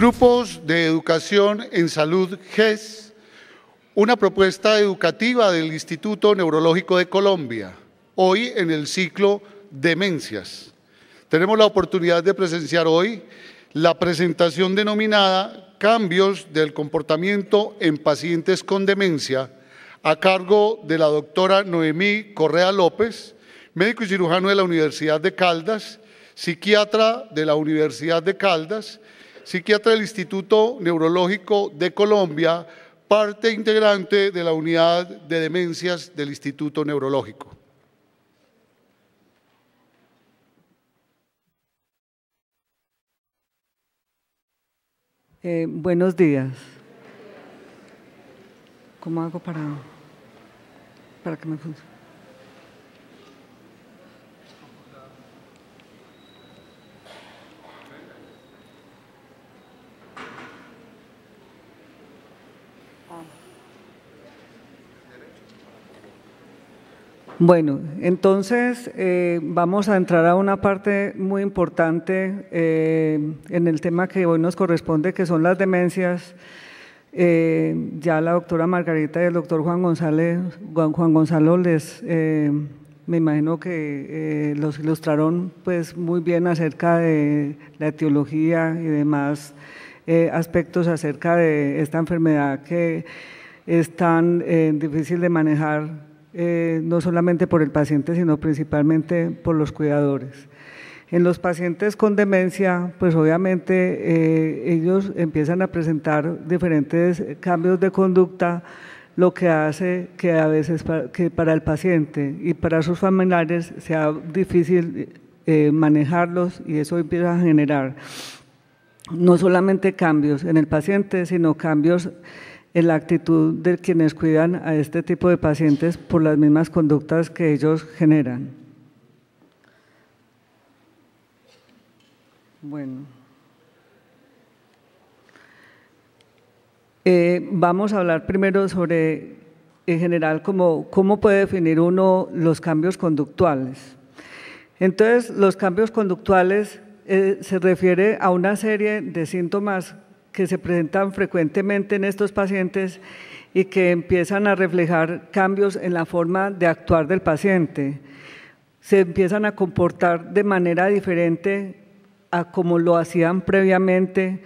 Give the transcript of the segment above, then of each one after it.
Grupos de Educación en Salud GES, una propuesta educativa del Instituto Neurológico de Colombia, hoy en el ciclo Demencias. Tenemos la oportunidad de presenciar hoy la presentación denominada Cambios del comportamiento en pacientes con demencia, a cargo de la doctora Noemí Correa López, médico y cirujano de la Universidad de Caldas, psiquiatra de la Universidad de Caldas, psiquiatra del Instituto Neurológico de Colombia, parte integrante de la unidad de demencias del Instituto Neurológico. Eh, buenos días. ¿Cómo hago para, para que me funcione? Bueno, entonces eh, vamos a entrar a una parte muy importante eh, en el tema que hoy nos corresponde, que son las demencias. Eh, ya la doctora Margarita y el doctor Juan González, Juan, Juan Gonzalo me imagino que los ilustraron pues muy bien acerca de la etiología y demás aspectos acerca de esta enfermedad que es tan difícil de manejar eh, no solamente por el paciente, sino principalmente por los cuidadores. En los pacientes con demencia, pues obviamente eh, ellos empiezan a presentar diferentes cambios de conducta, lo que hace que a veces para, que para el paciente y para sus familiares sea difícil eh, manejarlos y eso empieza a generar no solamente cambios en el paciente, sino cambios en la actitud de quienes cuidan a este tipo de pacientes por las mismas conductas que ellos generan. Bueno. Eh, vamos a hablar primero sobre, en general, cómo, cómo puede definir uno los cambios conductuales. Entonces, los cambios conductuales eh, se refiere a una serie de síntomas que se presentan frecuentemente en estos pacientes y que empiezan a reflejar cambios en la forma de actuar del paciente. Se empiezan a comportar de manera diferente a como lo hacían previamente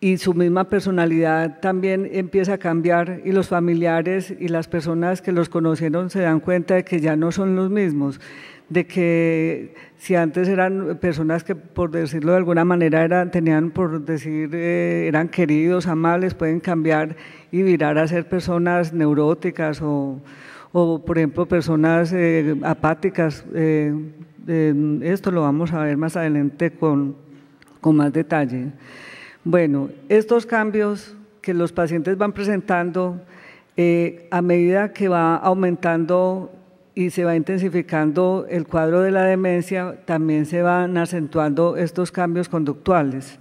y su misma personalidad también empieza a cambiar y los familiares y las personas que los conocieron se dan cuenta de que ya no son los mismos de que si antes eran personas que, por decirlo de alguna manera, eran, tenían, por decir, eh, eran queridos, amables, pueden cambiar y virar a ser personas neuróticas o, por ejemplo, personas eh, apáticas. Eh, esto lo vamos a ver más adelante con, más detalle. Bueno, estos cambios que los pacientes van presentando a medida que va aumentando y se va intensificando el cuadro de la demencia, también se van acentuando estos cambios conductuales.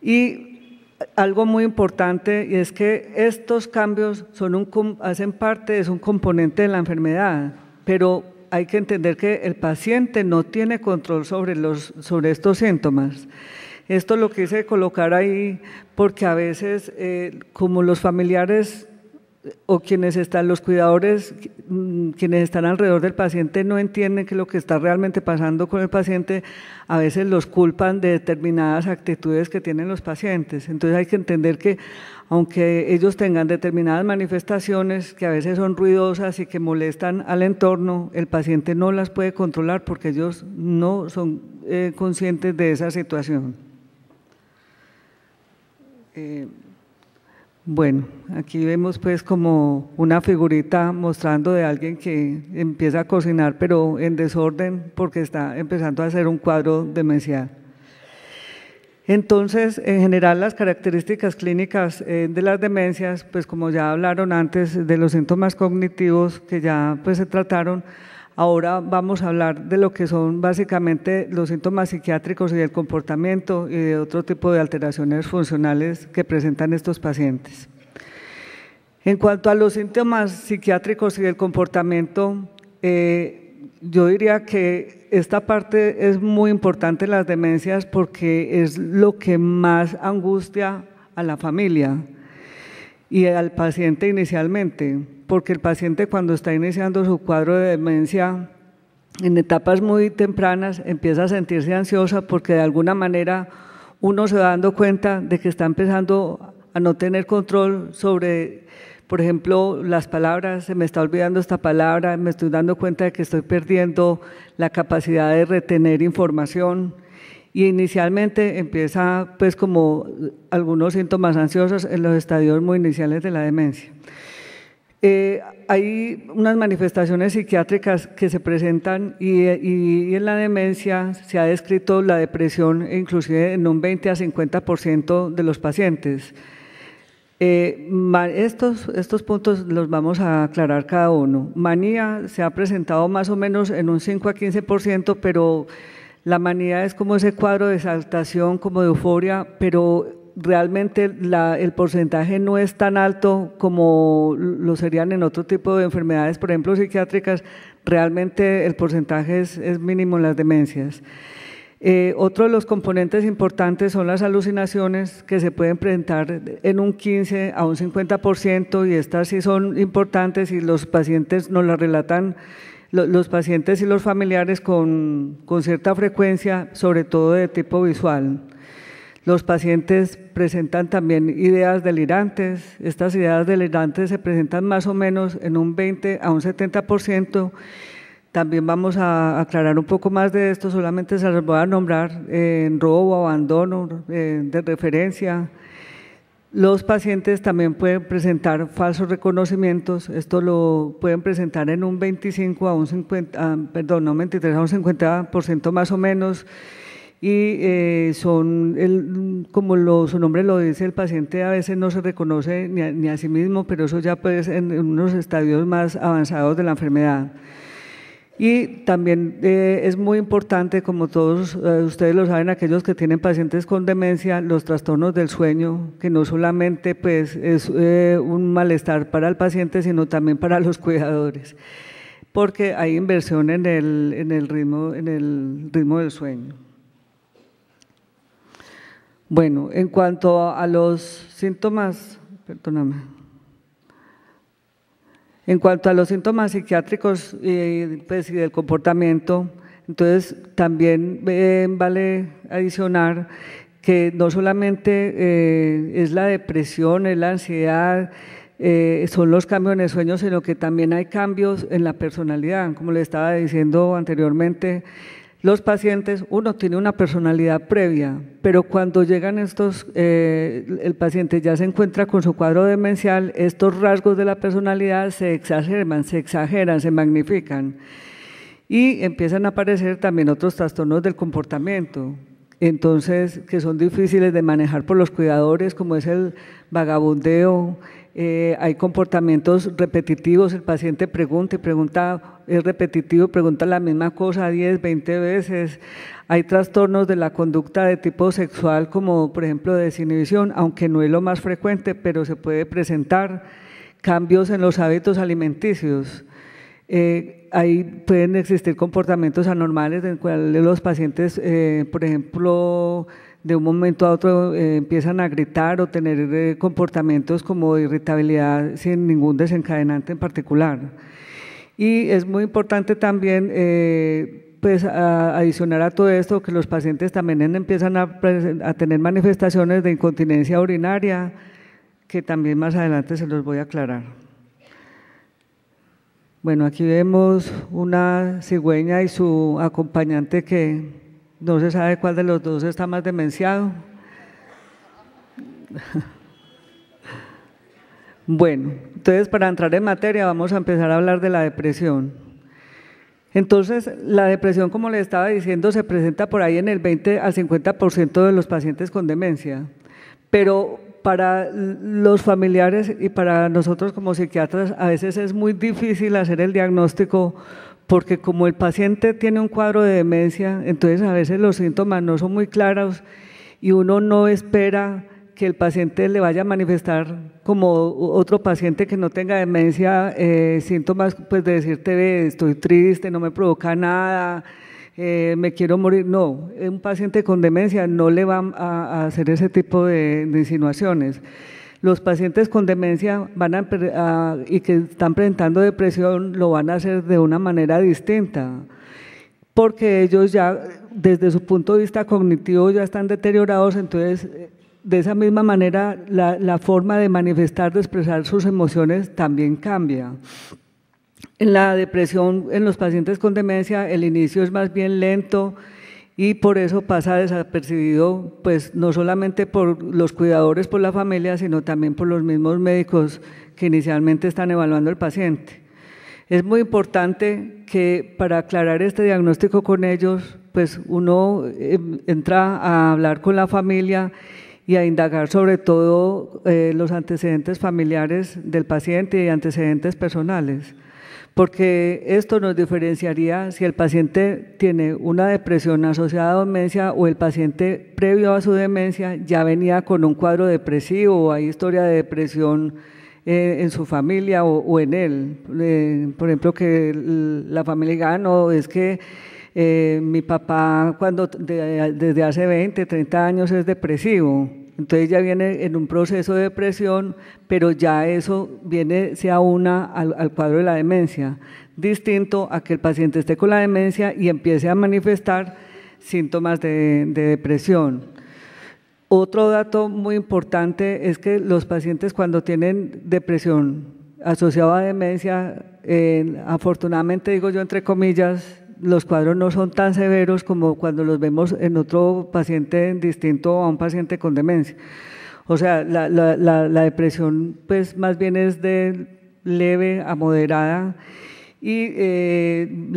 Y algo muy importante es que estos cambios son un, hacen parte, es un componente de la enfermedad, pero hay que entender que el paciente no tiene control sobre, los, sobre estos síntomas. Esto lo quise colocar ahí porque a veces, eh, como los familiares o quienes están, los cuidadores, quienes están alrededor del paciente no entienden que lo que está realmente pasando con el paciente, a veces los culpan de determinadas actitudes que tienen los pacientes. Entonces hay que entender que aunque ellos tengan determinadas manifestaciones que a veces son ruidosas y que molestan al entorno, el paciente no las puede controlar porque ellos no son eh, conscientes de esa situación. Eh, bueno, aquí vemos pues como una figurita mostrando de alguien que empieza a cocinar pero en desorden porque está empezando a hacer un cuadro demencial. Entonces, en general, las características clínicas eh, de las demencias, pues como ya hablaron antes de los síntomas cognitivos que ya pues se trataron, Ahora vamos a hablar de lo que son básicamente los síntomas psiquiátricos y el comportamiento y de otro tipo de alteraciones funcionales que presentan estos pacientes. En cuanto a los síntomas psiquiátricos y el comportamiento, eh, yo diría que esta parte es muy importante en las demencias porque es lo que más angustia a la familia y al paciente inicialmente porque el paciente cuando está iniciando su cuadro de demencia, en etapas muy tempranas empieza a sentirse ansiosa porque de alguna manera uno se va dando cuenta de que está empezando a no tener control sobre, por ejemplo, las palabras, se me está olvidando esta palabra, me estoy dando cuenta de que estoy perdiendo la capacidad de retener información. Y inicialmente empieza pues como algunos síntomas ansiosos en los estadios muy iniciales de la demencia. Eh, hay unas manifestaciones psiquiátricas que se presentan y, en la demencia se ha descrito la depresión inclusive en un 20 a 50% de los pacientes. Eh, estos, estos puntos los vamos a aclarar cada uno. Manía se ha presentado más o menos en un 5 a 15%, pero la manía es como ese cuadro de exaltación, como de euforia, pero realmente el porcentaje no es tan alto como lo serían en otro tipo de enfermedades, por ejemplo psiquiátricas, realmente el porcentaje es, mínimo en las demencias. Eh, otro de los componentes importantes son las alucinaciones que se pueden presentar en un 15 a un 50% y estas sí son importantes y los pacientes nos las relatan los pacientes y los familiares con, con cierta frecuencia, sobre todo de tipo visual. Los pacientes presentan también ideas delirantes. Estas ideas delirantes se presentan más o menos en un 20 a un 70%. También vamos a aclarar un poco más de esto, solamente se les voy a nombrar en robo, abandono, eh, de referencia. Los pacientes también pueden presentar falsos reconocimientos, esto lo pueden presentar en un 25 a un 50, ah, perdón, 23 a un 50% más o menos y eh, son, como su nombre lo dice, el paciente a veces no se reconoce ni a, sí mismo, pero eso ya pues en, unos estadios más avanzados de la enfermedad. Y también eh, es muy importante, como todos eh, ustedes lo saben, aquellos que tienen pacientes con demencia, los trastornos del sueño, que no solamente pues, es un malestar para el paciente, sino también para los cuidadores, porque hay inversión en en el ritmo del sueño. Bueno, en cuanto a los síntomas, perdóname. En cuanto a los síntomas psiquiátricos eh, pues, y del comportamiento, entonces también eh, vale adicionar que no solamente eh, es la depresión, es la ansiedad, son los cambios en el sueño, sino que también hay cambios en la personalidad. Como le estaba diciendo anteriormente, los pacientes, uno tiene una personalidad previa, pero cuando llegan estos, eh, el paciente ya se encuentra con su cuadro demencial, estos rasgos de la personalidad se exacerban, se exageran, se magnifican. Y empiezan a aparecer también otros trastornos del comportamiento, entonces, que son difíciles de manejar por los cuidadores, como es el vagabundeo, eh, hay comportamientos repetitivos, el paciente pregunta y pregunta, es repetitivo, pregunta la misma cosa 10, 20 veces. Hay trastornos de la conducta de tipo sexual, como por ejemplo desinhibición, aunque no es lo más frecuente, pero se puede presentar cambios en los hábitos alimenticios. Eh, ahí pueden existir comportamientos anormales en cuales los pacientes, eh, por ejemplo, de un momento a otro eh, empiezan a gritar o tener eh, comportamientos como irritabilidad sin ningún desencadenante en particular. Y es muy importante también, eh, pues, adicionar a todo esto que los pacientes también empiezan a tener manifestaciones de incontinencia urinaria, que también más adelante se los voy a aclarar. Bueno, aquí vemos una cigüeña y su acompañante que no se sabe cuál de los dos está más demenciado. Bueno, entonces para entrar en materia vamos a empezar a hablar de la depresión. Entonces, la depresión, como les estaba diciendo, se presenta por ahí en el 20 al 50% de los pacientes con demencia. Pero para los familiares y para nosotros como psiquiatras a veces es muy difícil hacer el diagnóstico porque como el paciente tiene un cuadro de demencia, entonces a veces los síntomas no son muy claros y uno no espera que el paciente le vaya a manifestar como otro paciente que no tenga demencia eh, síntomas pues de decirte estoy triste, no me provoca nada, eh, me quiero morir. No, un paciente con demencia no le va a, hacer ese tipo de insinuaciones. Los pacientes con demencia van a, y que están presentando depresión lo van a hacer de una manera distinta, porque ellos ya desde su punto de vista cognitivo ya están deteriorados, entonces eh, de esa misma manera la, la forma de manifestar, de expresar sus emociones también cambia. En la depresión, en los pacientes con demencia, el inicio es más bien lento, y por eso pasa desapercibido, pues no solamente por los cuidadores, por la familia, sino también por los mismos médicos que inicialmente están evaluando al paciente. Es muy importante que para aclarar este diagnóstico con ellos, pues uno eh, entra a hablar con la familia y a indagar sobre todo eh, los antecedentes familiares del paciente y antecedentes personales porque esto nos diferenciaría si el paciente tiene una depresión asociada a demencia o el paciente previo a su demencia ya venía con un cuadro depresivo o hay historia de depresión eh, en su familia o, en él. Eh, por ejemplo, que la familia diga, ah, es que eh, mi papá cuando desde hace 20, 30 años es depresivo entonces ya viene en un proceso de depresión, pero ya eso viene, se aúna al, cuadro de la demencia, distinto a que el paciente esté con la demencia y empiece a manifestar síntomas de, depresión. Otro dato muy importante es que los pacientes cuando tienen depresión asociada a demencia, eh, afortunadamente digo yo entre comillas, los cuadros no son tan severos como cuando los vemos en otro paciente distinto a un paciente con demencia. O sea, la, depresión pues más bien es de leve a moderada y, eh,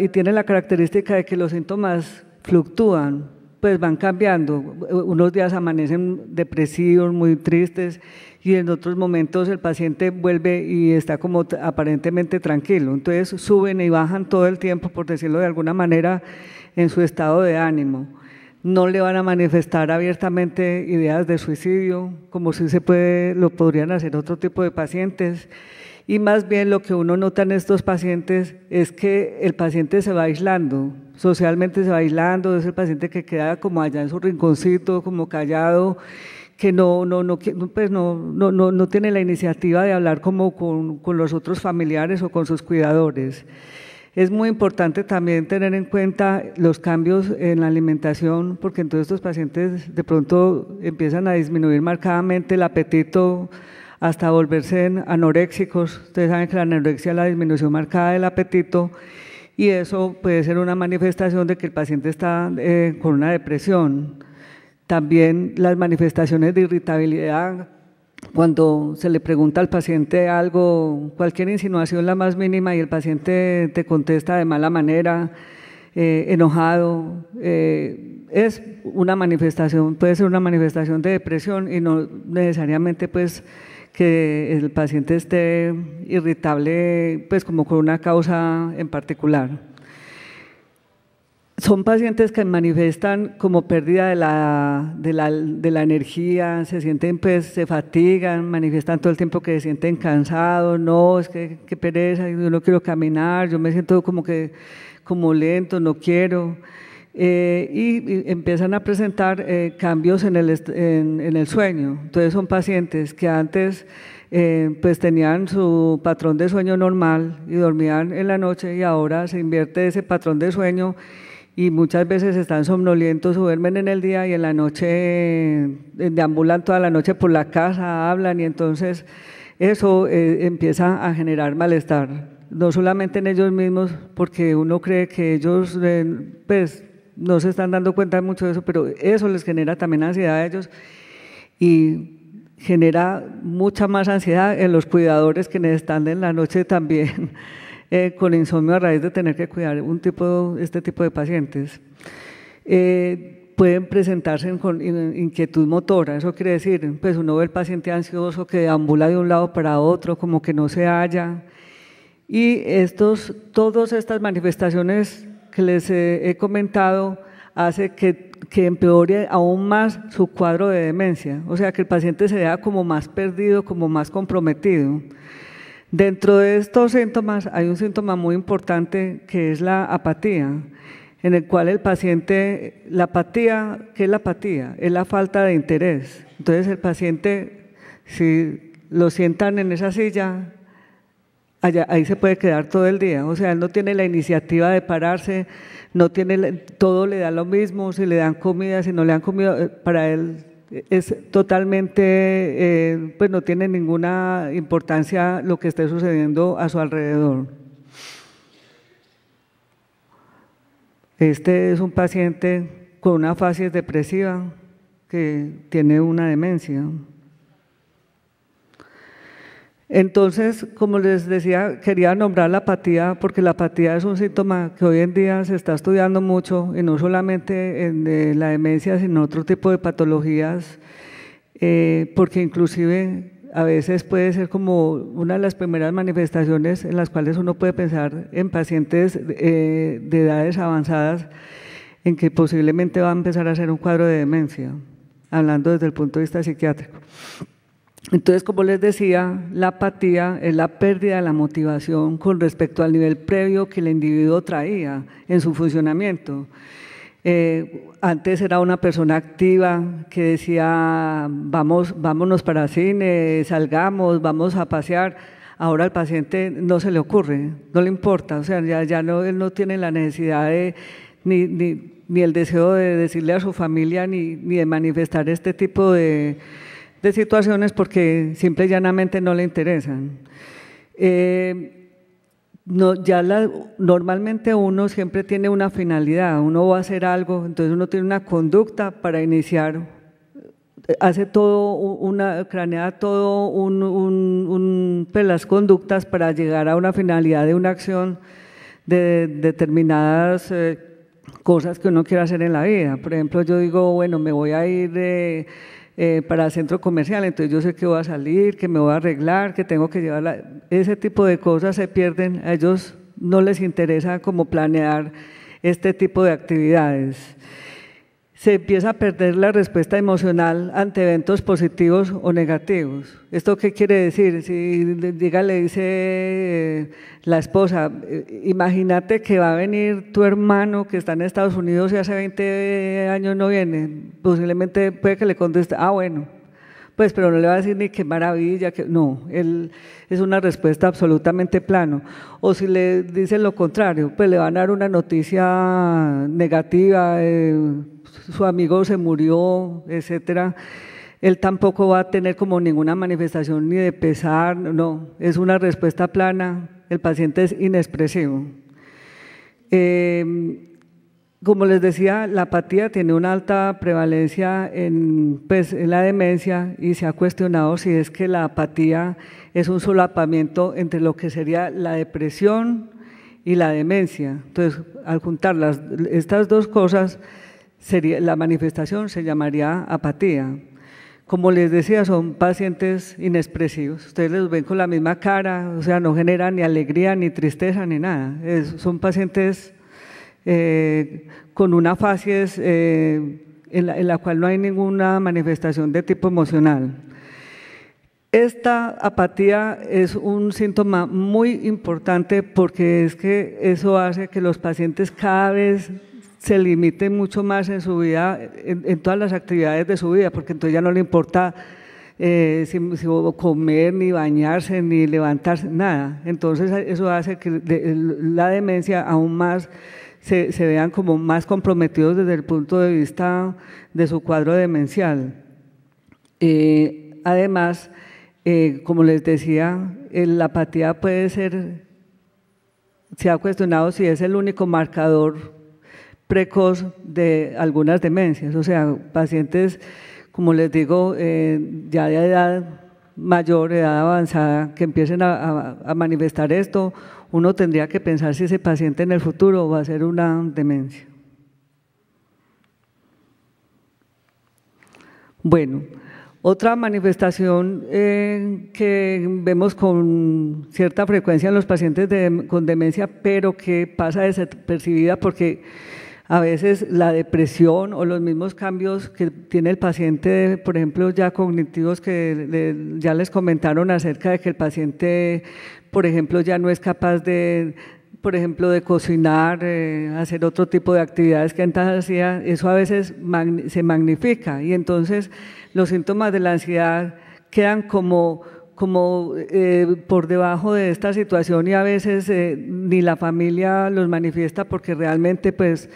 y tiene la característica de que los síntomas fluctúan, pues van cambiando. Unos días amanecen depresivos, muy tristes, y en otros momentos el paciente vuelve y está como aparentemente tranquilo. Entonces suben y bajan todo el tiempo, por decirlo de alguna manera, en su estado de ánimo no le van a manifestar abiertamente ideas de suicidio, como si se puede, lo podrían hacer otro tipo de pacientes. Y más bien lo que uno nota en estos pacientes es que el paciente se va aislando, socialmente se va aislando, es el paciente que queda como allá en su rinconcito, como callado, que no, no, no, pues no, no, tiene la iniciativa de hablar como con, los otros familiares o con sus cuidadores. Es muy importante también tener en cuenta los cambios en la alimentación, porque entonces estos pacientes de pronto empiezan a disminuir marcadamente el apetito hasta volverse anoréxicos. Ustedes saben que la anorexia es la disminución marcada del apetito y eso puede ser una manifestación de que el paciente está eh, con una depresión. También las manifestaciones de irritabilidad, cuando se le pregunta al paciente algo, cualquier insinuación la más mínima y el paciente te contesta de mala manera, eh, enojado, eh, es una manifestación, puede ser una manifestación de depresión y no necesariamente pues que el paciente esté irritable pues como con una causa en particular. Son pacientes que manifiestan como pérdida de la, energía, se sienten, pues, se fatigan, manifiestan todo el tiempo que se sienten cansados, no, es que, pereza, yo no quiero caminar, yo me siento como que, como lento, no quiero. Eh, y, empiezan a presentar eh, cambios en el, en, el sueño. Entonces son pacientes que antes eh, pues tenían su patrón de sueño normal y dormían en la noche y ahora se invierte ese patrón de sueño y muchas veces están somnolientos o duermen en el día y en la noche eh, deambulan toda la noche por la casa, hablan y entonces eso eh, empieza a generar malestar, no solamente en ellos mismos, porque uno cree que ellos eh, pues, no se están dando cuenta mucho de eso, pero eso les genera también ansiedad a ellos y genera mucha más ansiedad en los cuidadores que están en la noche también. Eh, con insomnio a raíz de tener que cuidar un tipo, este tipo de pacientes. Eh, pueden presentarse con inquietud motora, eso quiere decir, pues uno ve el paciente ansioso que ambula de un lado para otro, como que no se halla. Y estos, todas estas manifestaciones que les eh, he comentado hace que, que empeore aún más su cuadro de demencia, o sea que el paciente se vea como más perdido, como más comprometido. Dentro de estos síntomas hay un síntoma muy importante que es la apatía, en el cual el paciente, la apatía, ¿qué es la apatía? Es la falta de interés. Entonces el paciente, si lo sientan en esa silla, ahí se puede quedar todo el día. O sea, él no tiene la iniciativa de pararse, no tiene, todo le da lo mismo, si le dan comida, si no le han comido eh, para él es totalmente, eh, pues no tiene ninguna importancia lo que esté sucediendo a su alrededor. Este es un paciente con una fase depresiva que tiene una demencia. Entonces, como les decía, quería nombrar la apatía porque la apatía es un síntoma que hoy en día se está estudiando mucho y no solamente en la demencia, sino en otro tipo de patologías, eh, porque inclusive a veces puede ser como una de las primeras manifestaciones en las cuales uno puede pensar en pacientes eh, de edades avanzadas en que posiblemente va a empezar a ser un cuadro de demencia, hablando desde el punto de vista psiquiátrico. Entonces, como les decía, la apatía es la pérdida de la motivación con respecto al nivel previo que el individuo traía en su funcionamiento. Eh, antes era una persona activa que decía, vamos, vámonos para cine, salgamos, vamos a pasear. Ahora al paciente no se le ocurre, no le importa, o sea, ya, ya no, él no tiene la necesidad ni, el deseo de decirle a su familia, ni de manifestar este tipo de de situaciones porque simple llanamente no le interesan. Eh, no, ya normalmente uno siempre tiene una finalidad, uno va a hacer algo, entonces uno tiene una conducta para iniciar, eh, hace todo, una, cranea todo un, un, un pues las conductas para llegar a una finalidad de una acción de determinadas eh, cosas que uno quiere hacer en la vida. Por ejemplo, yo digo, bueno, me voy a ir... Eh, para el centro comercial, entonces yo sé que voy a salir, que me voy a arreglar, que tengo que llevar ese tipo de cosas se pierden, a ellos no les interesa como planear este tipo de actividades se empieza a perder la respuesta emocional ante eventos positivos o negativos. ¿Esto qué quiere decir? Si diga, le dice eh, la esposa, eh, imagínate que va a venir tu hermano que está en Estados Unidos y hace 20 años no viene, posiblemente puede que le conteste, ah, bueno, pues, pero no le va a decir ni qué maravilla, que no, él, es una respuesta absolutamente plano. O si le dicen lo contrario, pues le van a dar una noticia negativa. Eh, su amigo se murió, etcétera, él tampoco va a tener como ninguna manifestación ni de pesar, no, es una respuesta plana, el paciente es inexpresivo. Eh, como les decía, la apatía tiene una alta prevalencia pues, en, la demencia y se ha cuestionado si es que la apatía es un solapamiento entre lo que sería la depresión y la demencia. Entonces, al juntar estas dos cosas, la manifestación se llamaría apatía. Como les decía, son pacientes inexpresivos. Ustedes los ven con la misma cara, o sea, no generan ni alegría, ni tristeza, ni nada. son pacientes eh, con una fase eh, en, la, en la cual no hay ninguna manifestación de tipo emocional. Esta apatía es un síntoma muy importante porque es que eso hace que los pacientes cada vez se limite mucho más en su vida, en, todas las actividades de su vida, porque entonces ya no le importa eh, si, comer, ni bañarse, ni levantarse, nada. Entonces eso hace que la demencia aún más se, vean como más comprometidos desde el punto de vista de su cuadro demencial. Eh, además, eh, como les decía, la apatía puede ser, se ha cuestionado si es el único marcador precoz de algunas demencias, o sea, pacientes, como les digo, eh, ya de edad mayor, edad avanzada, que empiecen a, manifestar esto, uno tendría que pensar si ese paciente en el futuro va a ser una demencia. Bueno, otra manifestación eh, que vemos con cierta frecuencia en los pacientes con demencia, pero que pasa desapercibida porque a veces la depresión o los mismos cambios que tiene el paciente, por ejemplo, ya cognitivos que ya les comentaron acerca de que el paciente, por ejemplo, ya no es capaz de, por ejemplo, de cocinar, eh, hacer otro tipo de actividades que antes hacía, eso a veces se magnifica y entonces los síntomas de la ansiedad quedan como como eh, por debajo de esta situación y a veces eh, ni la familia los manifiesta porque realmente pues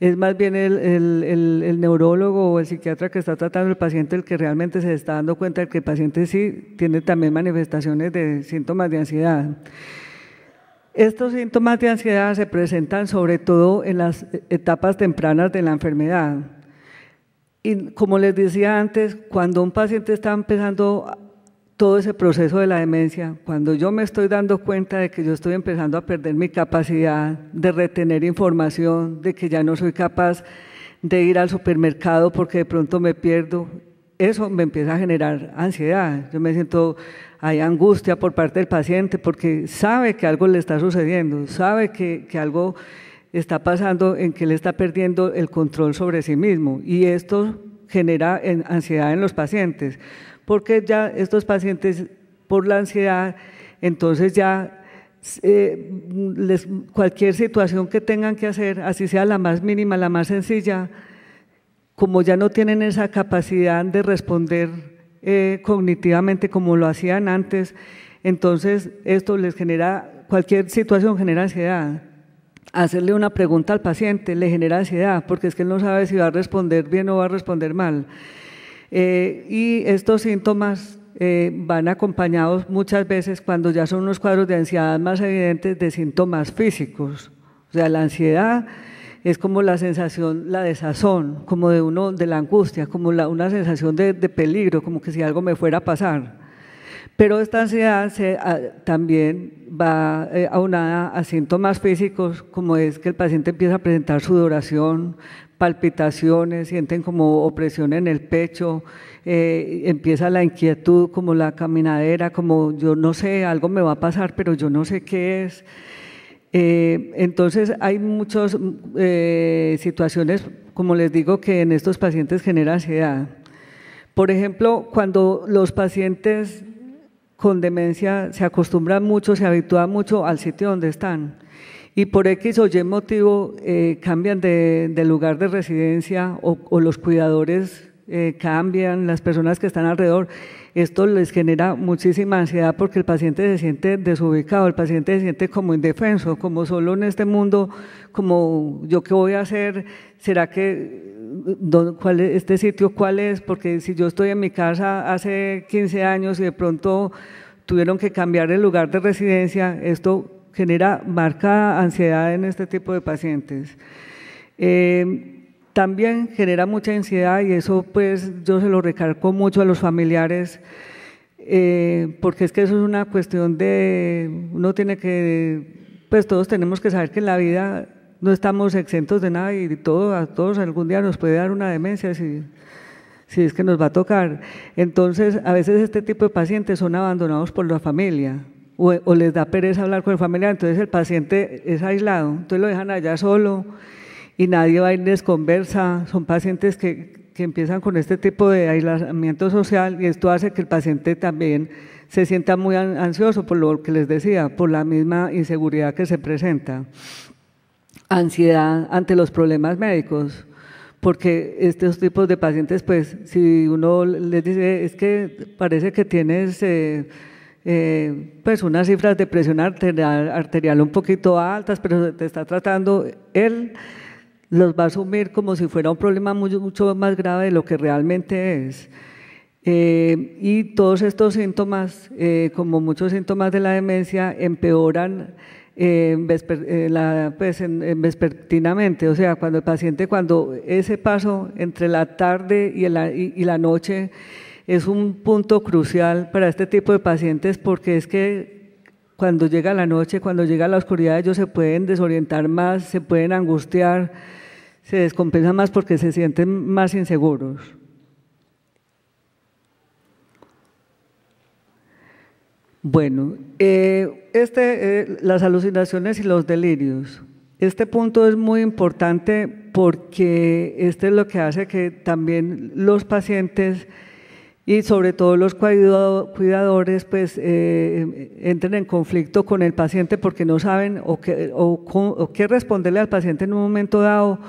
es más bien el, el, el, neurólogo o el psiquiatra que está tratando al paciente el que realmente se está dando cuenta de que el paciente sí tiene también manifestaciones de síntomas de ansiedad. Estos síntomas de ansiedad se presentan sobre todo en las etapas tempranas de la enfermedad. Y como les decía antes, cuando un paciente está empezando todo ese proceso de la demencia, cuando yo me estoy dando cuenta de que yo estoy empezando a perder mi capacidad de retener información, de que ya no soy capaz de ir al supermercado porque de pronto me pierdo, eso me empieza a generar ansiedad. Yo me siento, hay angustia por parte del paciente porque sabe que algo le está sucediendo, sabe que, algo está pasando en que le está perdiendo el control sobre sí mismo y esto genera ansiedad en los pacientes porque ya estos pacientes por la ansiedad, entonces ya eh, cualquier situación que tengan que hacer, así sea la más mínima, la más sencilla, como ya no tienen esa capacidad de responder eh, cognitivamente como lo hacían antes, entonces esto les genera, cualquier situación genera ansiedad. Hacerle una pregunta al paciente le genera ansiedad porque es que él no sabe si va a responder bien o va a responder mal. Eh, y estos síntomas eh, van acompañados muchas veces cuando ya son unos cuadros de ansiedad más evidentes de síntomas físicos. O sea, la ansiedad es como la sensación, la desazón, como de uno, de la angustia, como una sensación de, peligro, como que si algo me fuera a pasar. Pero esta ansiedad también va eh, aunada a síntomas físicos, como es que el paciente empieza a presentar sudoración, palpitaciones, sienten como opresión en el pecho, eh, empieza la inquietud, como la caminadera, como yo no sé, algo me va a pasar, pero yo no sé qué es. Eh, entonces hay muchas eh, situaciones, como les digo, que en estos pacientes genera ansiedad. Por ejemplo, cuando los pacientes con demencia se acostumbran mucho, se habitúan mucho al sitio donde están y por X o Y motivo eh, cambian de, lugar de residencia o, los cuidadores eh, cambian, las personas que están alrededor, esto les genera muchísima ansiedad porque el paciente se siente desubicado, el paciente se siente como indefenso, como solo en este mundo, como yo qué voy a hacer, será que cuál este sitio cuál es, porque si yo estoy en mi casa hace 15 años y de pronto tuvieron que cambiar el lugar de residencia, esto genera marca ansiedad en este tipo de pacientes. Eh, también genera mucha ansiedad y eso pues yo se lo recargo mucho a los familiares eh, porque es que eso es una cuestión de, uno tiene que, pues todos tenemos que saber que en la vida no estamos exentos de nada y todo, a todos algún día nos puede dar una demencia si, si es que nos va a tocar. Entonces, a veces este tipo de pacientes son abandonados por la familia, o, les da pereza hablar con el familiar, entonces el paciente es aislado, entonces lo dejan allá solo y nadie va y les conversa. Son pacientes que, empiezan con este tipo de aislamiento social y esto hace que el paciente también se sienta muy ansioso por lo que les decía, por la misma inseguridad que se presenta. Ansiedad ante los problemas médicos porque estos tipos de pacientes, pues si uno les dice, es que parece que tienes... Eh, eh, pues unas cifras de presión arterial, un poquito altas, pero te está tratando él los va a asumir como si fuera un problema mucho, más grave de lo que realmente es. Eh, y todos estos síntomas, eh, como muchos síntomas de la demencia, empeoran pues, vespertinamente. O sea, cuando el paciente, cuando ese paso entre la tarde y, y la noche es un punto crucial para este tipo de pacientes porque es que cuando llega la noche, cuando llega la oscuridad, ellos se pueden desorientar más, se pueden angustiar, se descompensan más porque se sienten más inseguros. Bueno, eh, este, eh, las alucinaciones y los delirios. Este punto es muy importante porque este es lo que hace que también los pacientes y sobre todo los cuidadores pues eh, entren en conflicto con el paciente porque no saben o qué, responderle al paciente en un momento dado,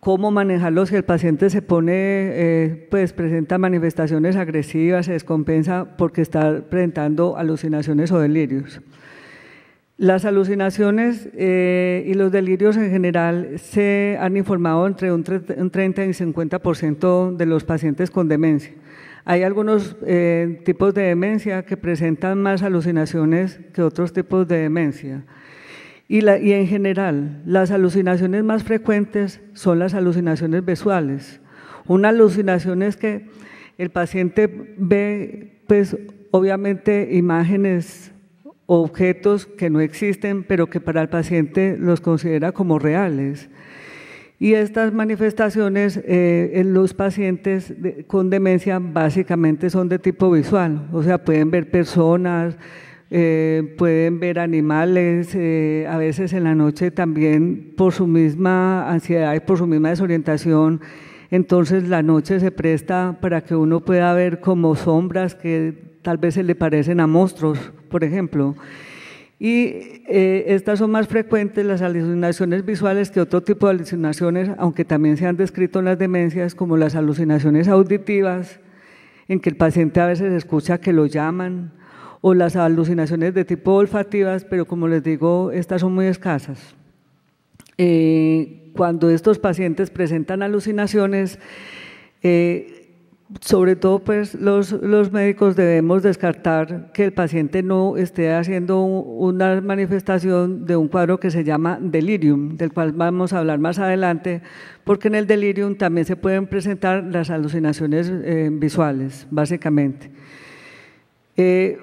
cómo manejarlo si el paciente se pone, eh, pues presenta manifestaciones agresivas, se descompensa porque está presentando alucinaciones o delirios. Las alucinaciones eh, y los delirios en general se han informado entre un, 30 y 50% de los pacientes con demencia. Hay algunos eh, tipos de demencia que presentan más alucinaciones que otros tipos de demencia. Y, y, en general, las alucinaciones más frecuentes son las alucinaciones visuales. Una alucinación es que el paciente ve, pues obviamente, imágenes, objetos que no existen, pero que para el paciente los considera como reales. Y estas manifestaciones eh, en los pacientes con demencia básicamente son de tipo visual, o sea, pueden ver personas, eh, pueden ver animales, eh, a veces en la noche también por su misma ansiedad y por su misma desorientación. Entonces la noche se presta para que uno pueda ver como sombras que tal vez se le parecen a monstruos, por ejemplo. Y eh, estas son más frecuentes las alucinaciones visuales que otro tipo de alucinaciones, aunque también se han descrito en las demencias, como las alucinaciones auditivas, en que el paciente a veces escucha que lo llaman, o las alucinaciones de tipo olfativas, pero como les digo, estas son muy escasas. Eh, cuando estos pacientes presentan alucinaciones, eh, sobre todo pues los, médicos debemos descartar que el paciente no esté haciendo una manifestación de un cuadro que se llama delirium, del cual vamos a hablar más adelante, porque en el delirium también se pueden presentar las alucinaciones eh, visuales, básicamente. Eh,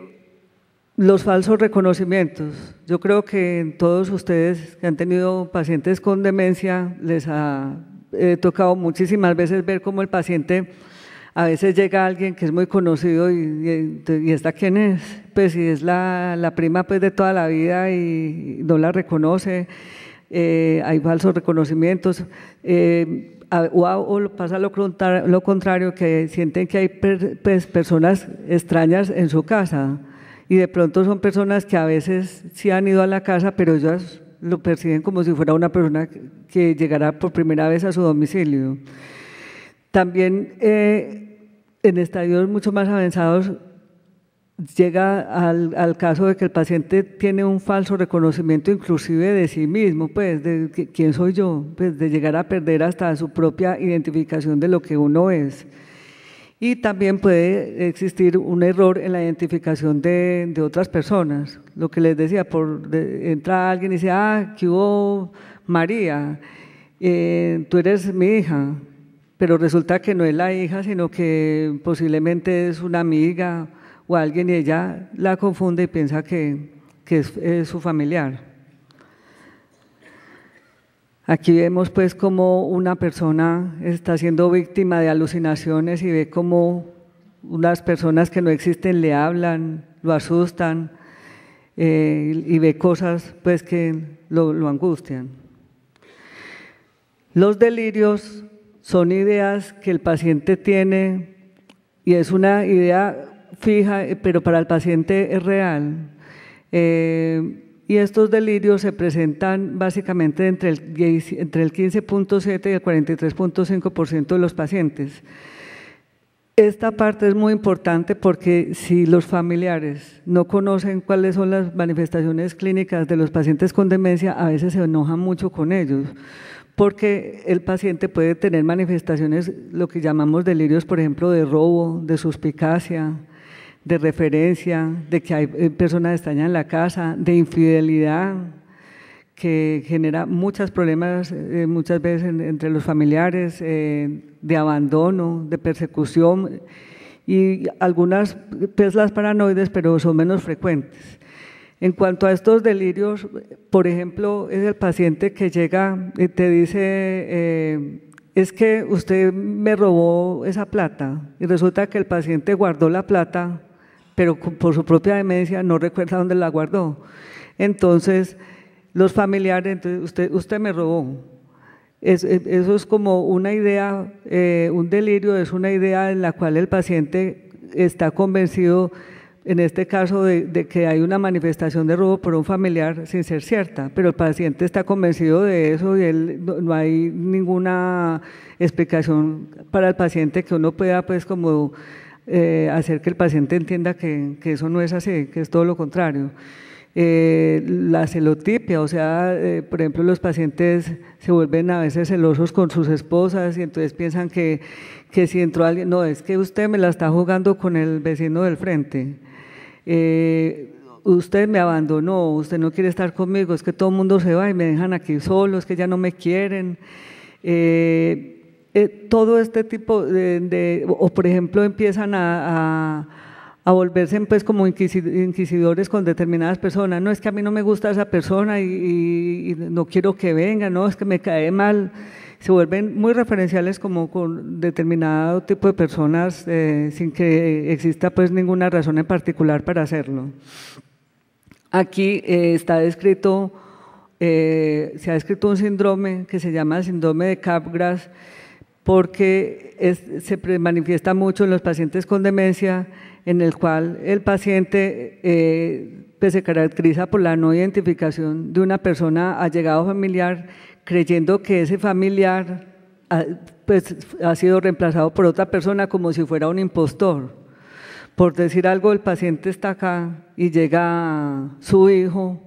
los falsos reconocimientos. Yo creo que todos ustedes que han tenido pacientes con demencia les ha tocado muchísimas veces ver cómo el paciente a veces llega alguien que es muy conocido y, y, está quién es, pues si es la, prima pues de toda la vida y no la reconoce, eh, hay falsos reconocimientos, eh, o, pasa lo, contrario, que sienten que hay pues, personas extrañas en su casa y de pronto son personas que a veces sí han ido a la casa, pero ellas lo perciben como si fuera una persona que llegará por primera vez a su domicilio. También eh, en estadios mucho más avanzados llega al, caso de que el paciente tiene un falso reconocimiento inclusive de sí mismo, pues de quién soy yo, pues de llegar a perder hasta su propia identificación de lo que uno es. Y también puede existir un error en la identificación de, otras personas. Lo que les decía, por, entra alguien y dice, ah, que hubo María, eh, tú eres mi hija, pero resulta que no es la hija, sino que posiblemente es una amiga o alguien y ella la confunde y piensa que, es, su familiar. Aquí vemos pues cómo una persona está siendo víctima de alucinaciones y ve cómo unas personas que no existen le hablan, lo asustan eh, y ve cosas pues que lo angustian. Los delirios son ideas que el paciente tiene y es una idea fija, eh, pero para el paciente es real. Eh, y estos delirios se presentan básicamente entre el, entre el 15.7 y el 43.5% de los pacientes. Esta parte es muy importante porque si los familiares no conocen cuáles son las manifestaciones clínicas de los pacientes con demencia, a veces se enojan mucho con ellos porque el paciente puede tener manifestaciones, lo que llamamos delirios, por ejemplo, de robo, de suspicacia, de referencia, de que hay eh, personas extrañas en la casa, de infidelidad, que genera muchos problemas eh, muchas veces entre los familiares, eh, de abandono, de persecución y algunas pues, las paranoides, pero son menos frecuentes. En cuanto a estos delirios, por ejemplo, es el paciente que llega y te dice, eh, es que usted me robó esa plata y resulta que el paciente guardó la plata, pero por su propia demencia no recuerda dónde la guardó. Entonces, los familiares, entonces, usted, usted me robó. eso es como una idea, eh, un delirio, es una idea en la cual el paciente está convencido en este caso de, que hay una manifestación de robo por un familiar sin ser cierta, pero el paciente está convencido de eso y él no, hay ninguna explicación para el paciente que uno pueda pues como eh, hacer que el paciente entienda que, eso no es así, que es todo lo contrario. Eh, la celotipia, o sea, eh, por ejemplo, los pacientes se vuelven a veces celosos con sus esposas y entonces piensan que, que si entró alguien, no, es que usted me la está jugando con el vecino del frente eh, usted me abandonó, usted no quiere estar conmigo, es que todo el mundo se va y me dejan aquí solo, es que ya no me quieren. Eh, eh, todo este tipo de, o por ejemplo empiezan a, volverse pues como inquisidores con determinadas personas, no es que a mí no me gusta esa persona y, y no quiero que venga, no es que me cae mal se vuelven muy referenciales como con determinado tipo de personas eh, sin que exista pues ninguna razón en particular para hacerlo. Aquí eh, está descrito, eh, se ha descrito un síndrome que se llama el síndrome de Capgras porque se manifiesta mucho en los pacientes con demencia, en el cual el paciente pues se caracteriza por la no identificación de una persona allegado familiar creyendo que ese familiar ah, pues, ha, sido reemplazado por otra persona como si fuera un impostor. Por decir algo, el paciente está acá y llega su hijo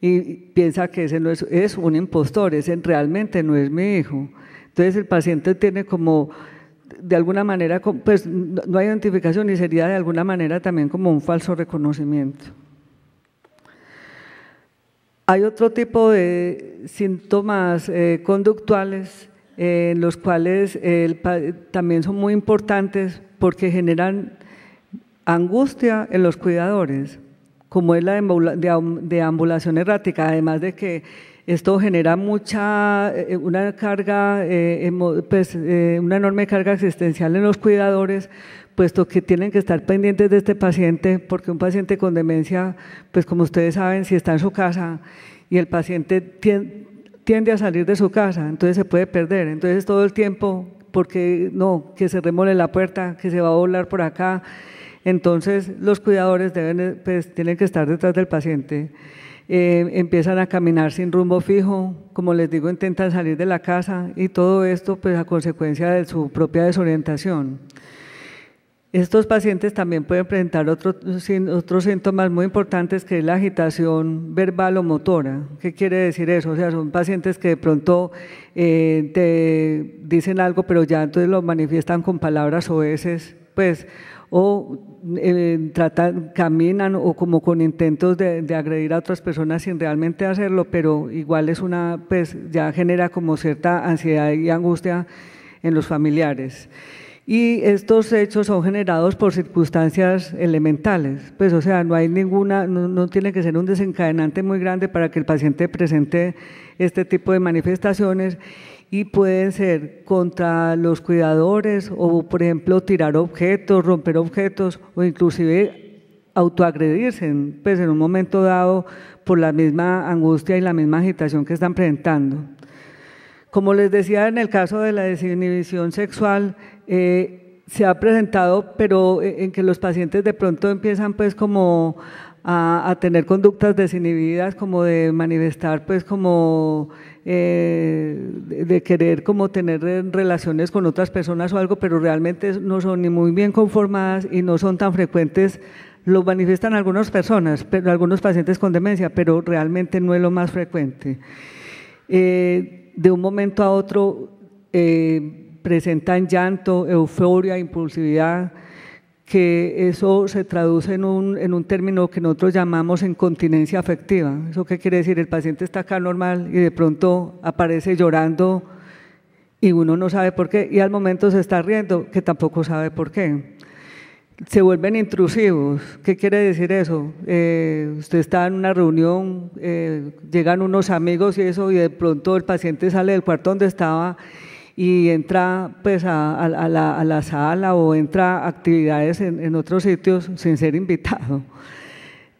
y piensa que ese no es, es un impostor, ese realmente no es mi hijo. Entonces el paciente tiene como, de alguna manera, pues no hay identificación y sería de alguna manera también como un falso reconocimiento. Hay otro tipo de síntomas eh, conductuales eh, en los cuales eh, también son muy importantes porque generan angustia en los cuidadores, como es la deambulación errática, además de que esto genera mucha, una carga, pues, una enorme carga existencial en los cuidadores, puesto que tienen que estar pendientes de este paciente, porque un paciente con demencia, pues como ustedes saben, si está en su casa y el paciente tiende a salir de su casa, entonces se puede perder. Entonces todo el tiempo, porque no, que se remole la puerta, que se va a volar por acá. Entonces los cuidadores deben, pues, tienen que estar detrás del paciente. Eh, empiezan a caminar sin rumbo fijo, como les digo, intentan salir de la casa y todo esto pues a consecuencia de su propia desorientación. Estos pacientes también pueden presentar otros, síntomas muy importantes que es la agitación verbal o motora. ¿Qué quiere decir eso? O sea, son pacientes que de pronto eh, te dicen algo, pero ya entonces lo manifiestan con palabras o veces, pues, o eh, tratan, caminan o como con intentos de, de, agredir a otras personas sin realmente hacerlo, pero igual es una, pues ya genera como cierta ansiedad y angustia en los familiares. Y estos hechos son generados por circunstancias elementales, pues o sea, no hay ninguna, no, tiene que ser un desencadenante muy grande para que el paciente presente este tipo de manifestaciones y pueden ser contra los cuidadores o, por ejemplo, tirar objetos, romper objetos o inclusive autoagredirse, pues en un momento dado por la misma angustia y la misma agitación que están presentando. Como les decía, en el caso de la desinhibición sexual, eh, se ha presentado, pero eh, en que los pacientes de pronto empiezan pues como a, tener conductas desinhibidas, como de manifestar pues como eh, de querer como tener relaciones con otras personas o algo, pero realmente no son ni muy bien conformadas y no son tan frecuentes lo manifiestan algunas personas, pero algunos pacientes con demencia, pero realmente no es lo más frecuente. de un momento a otro presentan llanto, euforia, impulsividad, que eso se traduce en un, en un, término que nosotros llamamos incontinencia afectiva. ¿Eso qué quiere decir? El paciente está acá normal y de pronto aparece llorando y uno no sabe por qué, y al momento se está riendo, que tampoco sabe por qué. Se vuelven intrusivos. ¿Qué quiere decir eso? Eh, usted está en una reunión, eh, llegan unos amigos y eso, y de pronto el paciente sale del cuarto donde estaba y entra pues a, a, la, a la, sala o entra a actividades en, en otros sitios sin ser invitado.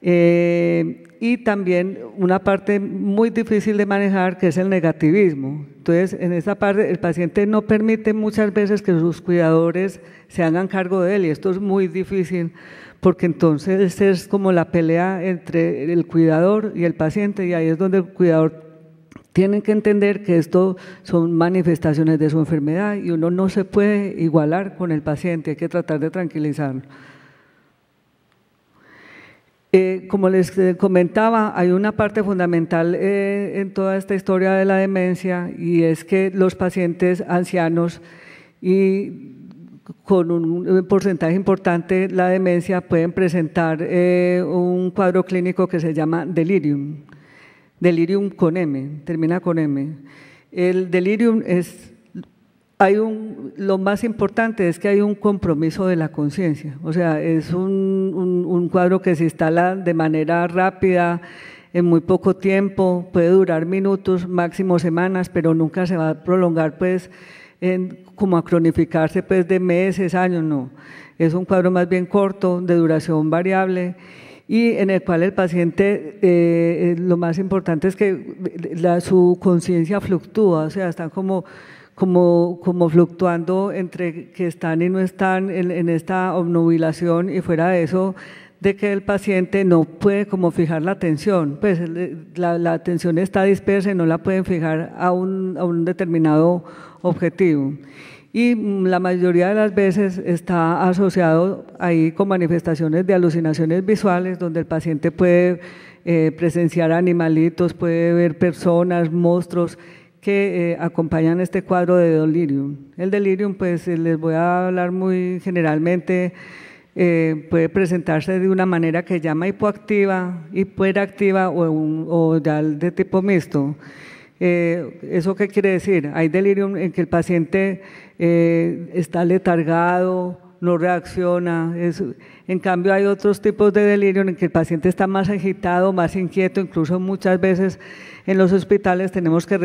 Eh, y también una parte muy difícil de manejar que es el negativismo. Entonces, en esa parte el paciente no permite muchas veces que sus cuidadores se hagan cargo de él y esto es muy difícil porque entonces es como la pelea entre el cuidador y el paciente y ahí es donde el cuidador tienen que entender que esto son manifestaciones de su enfermedad y uno no se puede igualar con el paciente, hay que tratar de tranquilizarlo. Eh, como les eh, comentaba, hay una parte fundamental eh, en toda esta historia de la demencia y es que los pacientes ancianos y con un porcentaje importante la demencia pueden presentar un cuadro clínico que se llama delirium delirium con M, termina con M. El delirium es, hay un, lo más importante es que hay un compromiso de la conciencia, o sea, es un, cuadro que se instala de manera rápida, en muy poco tiempo, puede durar minutos, máximo semanas, pero nunca se va a prolongar, pues, en, como a cronificarse, pues, de meses, años, no. Es un cuadro más bien corto, de duración variable y en el cual el paciente, eh, eh, lo más importante es que eh, su conciencia fluctúa, o sea, están como, como, como fluctuando entre que están y no están en, esta obnubilación y fuera de eso, de que el paciente no puede como fijar la atención, pues la, la atención está dispersa y no la pueden fijar a un, a un determinado objetivo y la mayoría de las veces está asociado ahí con manifestaciones de alucinaciones visuales donde el paciente puede eh, presenciar animalitos, puede ver personas, monstruos que eh, acompañan este cuadro de delirium. El delirium, pues eh, les voy a hablar muy generalmente, puede presentarse de una manera que llama hipoactiva, hiperactiva o, o ya de tipo mixto. ¿Eso qué quiere decir? Hay delirium en que el paciente eh, está letargado, no reacciona. en cambio, hay otros tipos de delirio en el que el paciente está más agitado, más inquieto, incluso muchas veces en los hospitales tenemos que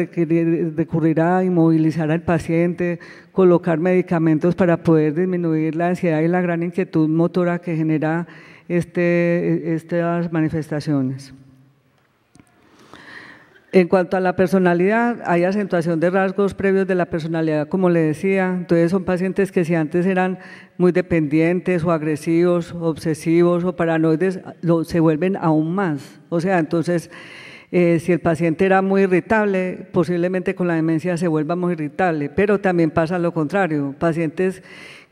recurrir a inmovilizar al paciente, colocar medicamentos para poder disminuir la ansiedad y la gran inquietud motora que genera este, e, estas manifestaciones. En cuanto a la personalidad, hay acentuación de rasgos previos de la personalidad, como le decía. Entonces son pacientes que si antes eran muy dependientes o agresivos, obsesivos o paranoides, se vuelven aún más. O sea, entonces, eh, si el paciente era muy irritable, posiblemente con la demencia se vuelva muy irritable. Pero también pasa lo contrario. Pacientes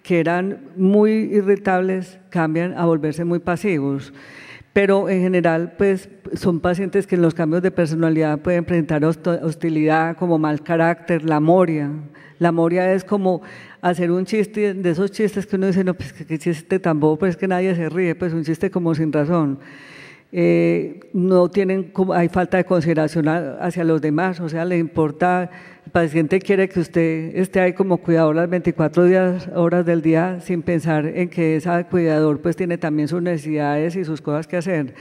que eran muy irritables cambian a volverse muy pasivos pero en general pues son pacientes que en los cambios de personalidad pueden presentar hostilidad como mal carácter, la moria. La moria es como hacer un chiste, de esos chistes que uno dice, no, pues qué chiste tan bobo, pues que nadie se ríe, pues un chiste como sin razón no tienen, hay falta de consideración hacia los demás, o sea, le importa, el paciente quiere que usted esté ahí como cuidador las 24 horas del día sin pensar en que ese cuidador pues tiene también sus necesidades y sus cosas que hacer.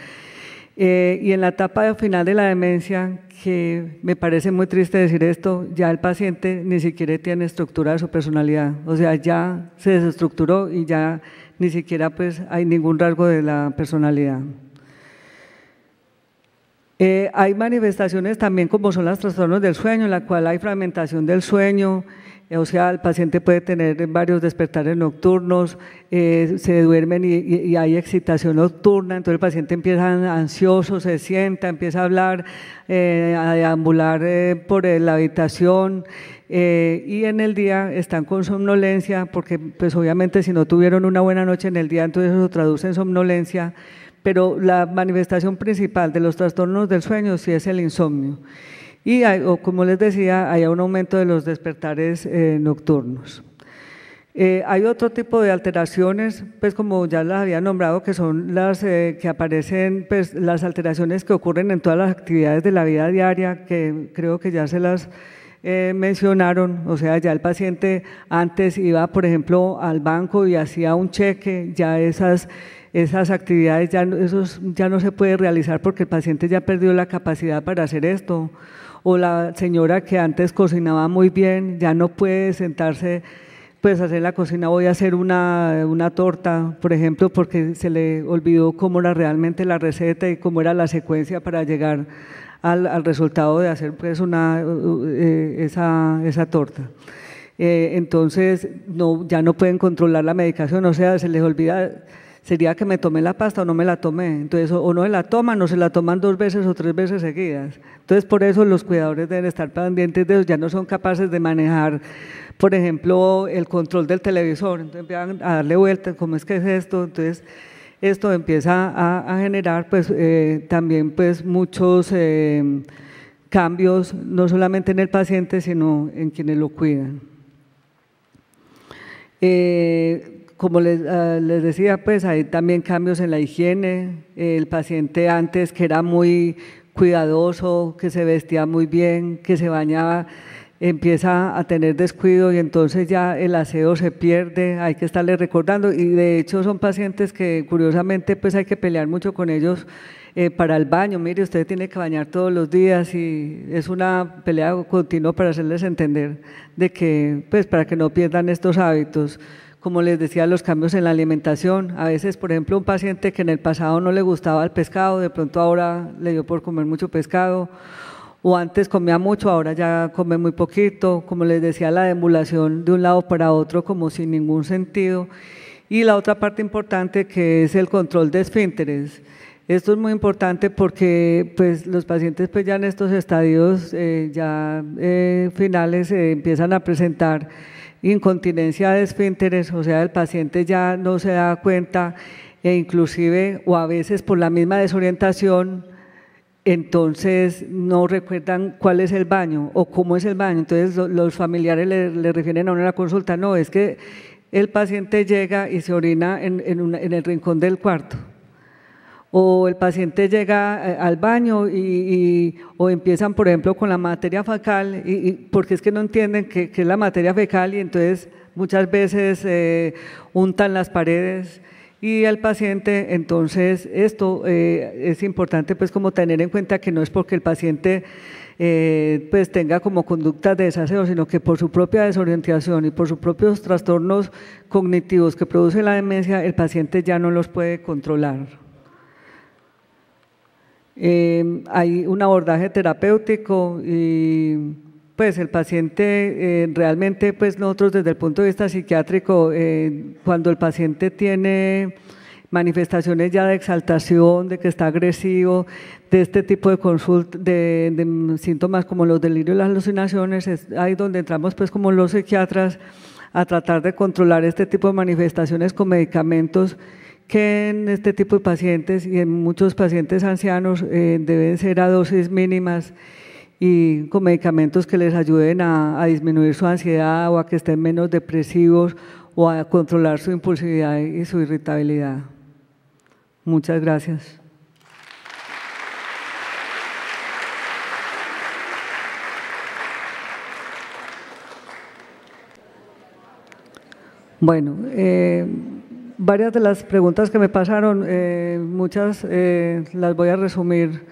Eh, y en la etapa final de la demencia, que me parece muy triste decir esto, ya el paciente ni siquiera tiene estructura de su personalidad, o sea, ya se desestructuró y ya ni siquiera pues hay ningún rasgo de la personalidad. Eh, hay manifestaciones también como son los trastornos del sueño, en la cual hay fragmentación del sueño, eh, o sea, el paciente puede tener varios despertares nocturnos, eh, se duermen y, hay excitación nocturna, entonces el paciente empieza ansioso, se sienta, empieza a hablar, a deambular por la habitación y en el día están con somnolencia, porque pues obviamente si no tuvieron una buena noche en el día, entonces eso traduce en somnolencia pero la manifestación principal de los trastornos del sueño sí es el insomnio. Y como les decía, hay un aumento de los despertares eh, nocturnos. Eh, hay otro tipo de alteraciones, pues como ya las había nombrado, que son las eh, que aparecen, pues las alteraciones que ocurren en todas las actividades de la vida diaria, que creo que ya se las mencionaron. O sea, ya el paciente antes iba, por ejemplo, al banco y hacía un cheque, ya esas esas actividades ya, esos, ya no se puede realizar porque el paciente ya perdió la capacidad para hacer esto. O la señora que antes cocinaba muy bien, ya no puede sentarse pues hacer la cocina, voy a hacer una, torta, por ejemplo, porque se le olvidó cómo era realmente la receta y cómo era la secuencia para llegar al, resultado de hacer pues una, eh, esa, torta. Eh, entonces, no, ya no pueden controlar la medicación, o sea, se les olvida sería que me tomé la pasta o no me la tomé. Entonces, o no se la toman o se la toman dos veces o tres veces seguidas. Entonces, por eso los cuidadores deben estar pendientes de eso, ya no son capaces de manejar, por ejemplo, el control del televisor. Entonces, empiezan a darle vuelta, ¿cómo es que es esto? Entonces, esto empieza a, generar, pues, eh, también, pues, muchos eh, cambios, no solamente en el paciente, sino en quienes lo cuidan. Eh, como les, ah, les, decía, pues hay también cambios en la higiene. El paciente antes que era muy cuidadoso, que se vestía muy bien, que se bañaba, empieza a tener descuido y entonces ya el aseo se pierde, hay que estarle recordando. Y de hecho son pacientes que curiosamente pues hay que pelear mucho con ellos eh, para el baño. Mire, usted tiene que bañar todos los días y es una pelea continua para hacerles entender de que, pues para que no pierdan estos hábitos como les decía, los cambios en la alimentación. A veces, por ejemplo, un paciente que en el pasado no le gustaba el pescado, de pronto ahora le dio por comer mucho pescado, o antes comía mucho, ahora ya come muy poquito. Como les decía, la demulación de un lado para otro como sin ningún sentido. Y la otra parte importante que es el control de esfínteres. Esto es muy importante porque pues, los pacientes pues, ya en estos estadios eh, ya eh, finales eh, empiezan a presentar incontinencia de esfínteres, o sea, el paciente ya no se da cuenta e inclusive o a veces por la misma desorientación, entonces no recuerdan cuál es el baño o cómo es el baño. Entonces los familiares le, refieren a una consulta, no, es que el paciente llega y se orina en el rincón del cuarto o el paciente llega eh, al baño y, o empiezan, por ejemplo, con la materia fecal, y, porque es que no entienden qué es la materia fecal y entonces muchas veces eh, untan las paredes y al paciente, entonces esto eh, es importante pues como tener en cuenta que no es porque el paciente pues tenga como conductas de desaseo, sino que por su propia desorientación y por sus propios trastornos cognitivos que produce la demencia, el paciente ya no los puede controlar. Em, hay un abordaje terapéutico y pues el paciente eh, realmente, pues nosotros desde el punto de vista psiquiátrico, eh, cuando el paciente tiene manifestaciones ya de exaltación, de que está agresivo, de este tipo de síntomas como los delirios y las alucinaciones, es ahí donde entramos pues como los psiquiatras a tratar de controlar este tipo de manifestaciones con medicamentos que en este tipo de pacientes y en muchos pacientes ancianos eh, deben ser a dosis mínimas y con medicamentos que les ayuden a, disminuir su ansiedad o a que estén menos depresivos o a controlar su impulsividad y su irritabilidad. Muchas gracias. Bueno, eh, varias de las preguntas que me pasaron, eh, muchas eh, las voy a resumir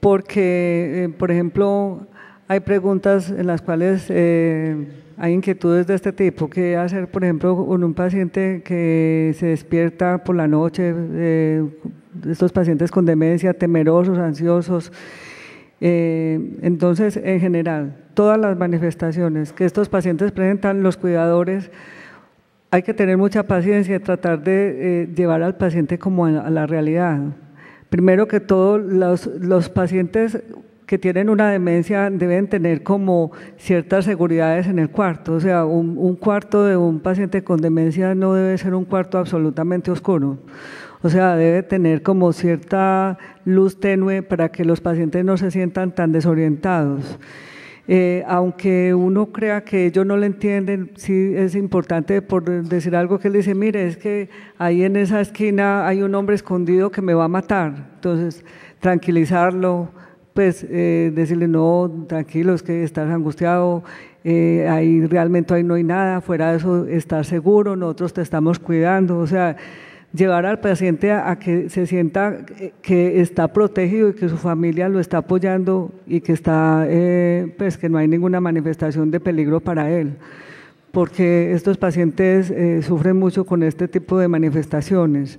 porque, eh, por ejemplo, hay preguntas en las cuales hay inquietudes de este tipo. ¿Qué hacer, por ejemplo, con un paciente que se despierta por la noche, estos pacientes con demencia, temerosos, ansiosos? entonces, en general, todas las manifestaciones que estos pacientes presentan, los cuidadores hay que tener mucha paciencia y tratar de eh, llevar al paciente como a, la realidad. Primero que todo, los, pacientes que tienen una demencia deben tener como ciertas seguridades en el cuarto. O sea, un, un, cuarto de un paciente con demencia no debe ser un cuarto absolutamente oscuro. O sea, debe tener como cierta luz tenue para que los pacientes no se sientan tan desorientados. Eh, aunque uno crea que ellos no le entienden, sí es importante por decir algo que él dice, mire, es que ahí en esa esquina hay un hombre escondido que me va a matar. Entonces, tranquilizarlo, pues eh, decirle, no, tranquilo, es que estás angustiado, eh, ahí realmente ahí no hay nada, fuera de eso estás seguro, nosotros te estamos cuidando. O sea, llevar al paciente a, que se sienta que está protegido y que su familia lo está apoyando y que está, eh, pues que no hay ninguna manifestación de peligro para él, porque estos pacientes eh, sufren mucho con este tipo de manifestaciones.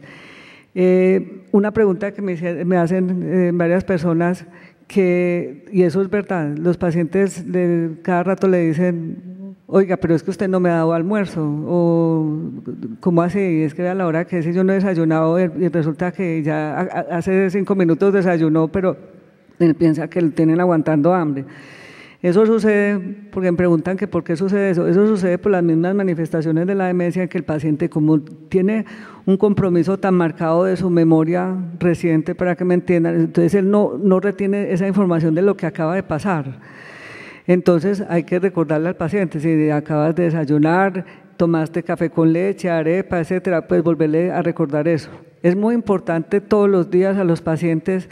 Eh, una pregunta que me, me hacen varias personas que, y eso es verdad, los pacientes de, cada rato le dicen, oiga, pero es que usted no me ha dado almuerzo, o ¿cómo hace? Es que a la hora que ese yo no he desayunado y resulta que ya hace cinco minutos desayunó, pero él piensa que lo tienen aguantando hambre. Eso sucede, porque me preguntan que por qué sucede eso, eso sucede por las mismas manifestaciones de la demencia que el paciente, como tiene un compromiso tan marcado de su memoria reciente, para que me entiendan, entonces él no, no retiene esa información de lo que acaba de pasar entonces hay que recordarle al paciente, si acabas de desayunar, tomaste café con leche, arepa, etcétera, pues volverle a recordar eso. Es muy importante todos los días a los pacientes,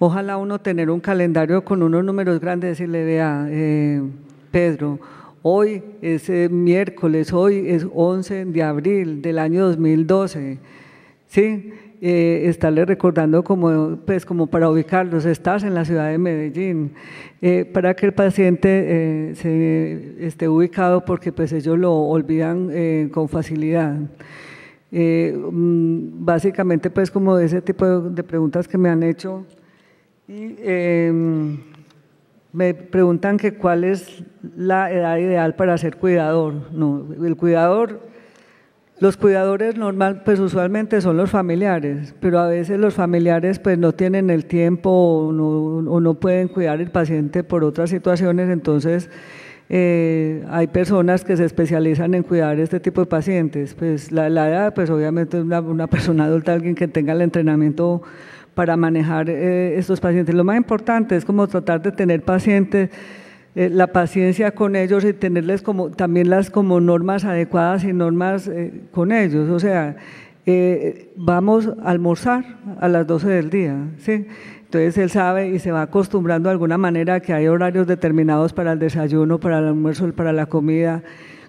ojalá uno tener un calendario con unos números grandes, decirle, vea, eh, Pedro, hoy es eh, miércoles, hoy es 11 de abril del año 2012, ¿sí? Eh, estarle recordando como, pues, como para ubicarlos, estás en la ciudad de Medellín, eh, para que el paciente eh, se esté ubicado porque pues ellos lo olvidan con facilidad. Mm, básicamente pues como ese tipo de preguntas que me han hecho y em, me preguntan que cuál es la edad ideal para ser cuidador. No, el cuidador los cuidadores normal, pues usualmente son los familiares, pero a veces los familiares pues no tienen el tiempo o no, pueden cuidar el paciente por otras situaciones, entonces eh, hay personas que se especializan en cuidar este tipo de pacientes. Pues la, edad, pues obviamente una, una persona adulta, alguien que tenga el entrenamiento para manejar eh, estos pacientes. Lo más importante es como tratar de tener pacientes eh, la paciencia con ellos y tenerles como, también las como normas adecuadas y normas eh, con ellos. O sea, eh, vamos a almorzar a las 12 del día, ¿sí? Entonces él sabe y se va acostumbrando de alguna manera que hay horarios determinados para el desayuno, para el almuerzo, para la comida.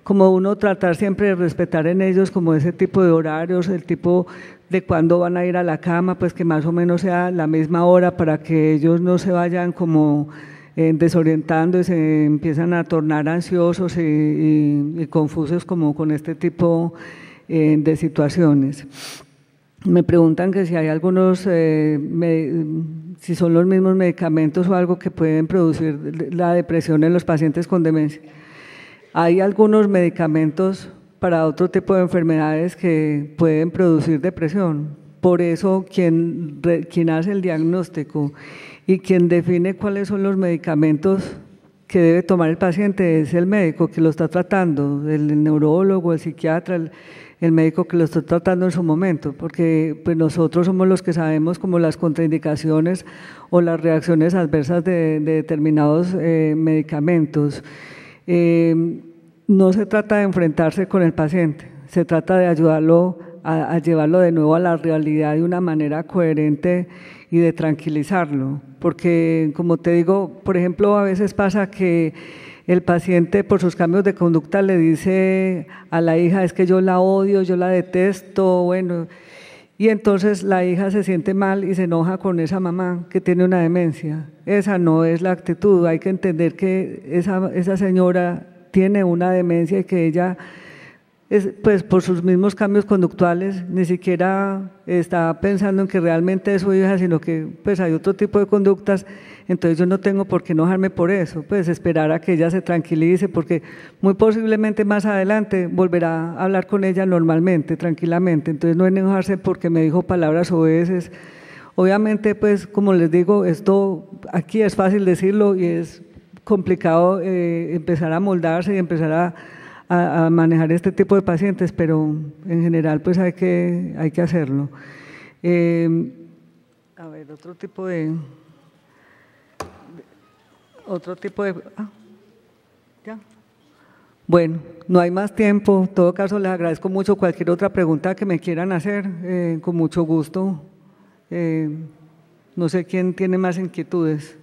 Como uno tratar siempre de respetar en ellos como ese tipo de horarios, el tipo de cuándo van a ir a la cama, pues que más o menos sea la misma hora para que ellos no se vayan como desorientando eh, desorientando, se empiezan a tornar ansiosos y, confusos como con este tipo eh, de situaciones. Me preguntan que si hay algunos, eh, si son los mismos medicamentos o algo que pueden producir la depresión en los pacientes con demencia. Hay algunos medicamentos para otro tipo de enfermedades que pueden producir depresión. Por eso quien, quien hace el diagnóstico y quien define cuáles son los medicamentos que debe tomar el paciente es el médico que lo está tratando, el neurólogo, el psiquiatra, el, médico que lo está tratando en su momento, porque pues, nosotros somos los que sabemos como las contraindicaciones o las reacciones adversas de, determinados eh, medicamentos. Eh, no se trata de enfrentarse con el paciente, se trata de ayudarlo a, a llevarlo de nuevo a la realidad de una manera coherente y de tranquilizarlo, porque como te digo, por ejemplo, a veces pasa que el paciente por sus cambios de conducta le dice a la hija, es que yo la odio, yo la detesto, bueno, y entonces la hija se siente mal y se enoja con esa mamá que tiene una demencia. Esa no es la actitud, hay que entender que esa, esa señora tiene una demencia y que ella pues por sus mismos cambios conductuales, ni siquiera está pensando en que realmente es su hija, sino que pues hay otro tipo de conductas, entonces yo no tengo por qué enojarme por eso, pues esperar a que ella se tranquilice, porque muy posiblemente más adelante volverá a hablar con ella normalmente, tranquilamente, entonces no enojarse porque me dijo palabras veces Obviamente, pues como les digo, esto aquí es fácil decirlo y es complicado eh, empezar a moldarse y empezar a a, manejar este tipo de pacientes, pero en general pues hay que, hay que hacerlo. Em, a ver, otro tipo de... otro tipo de... Ah, bueno, no hay más tiempo. En todo caso, les agradezco mucho cualquier otra pregunta que me quieran hacer. Eh, con mucho gusto. Em, no sé quién tiene más inquietudes.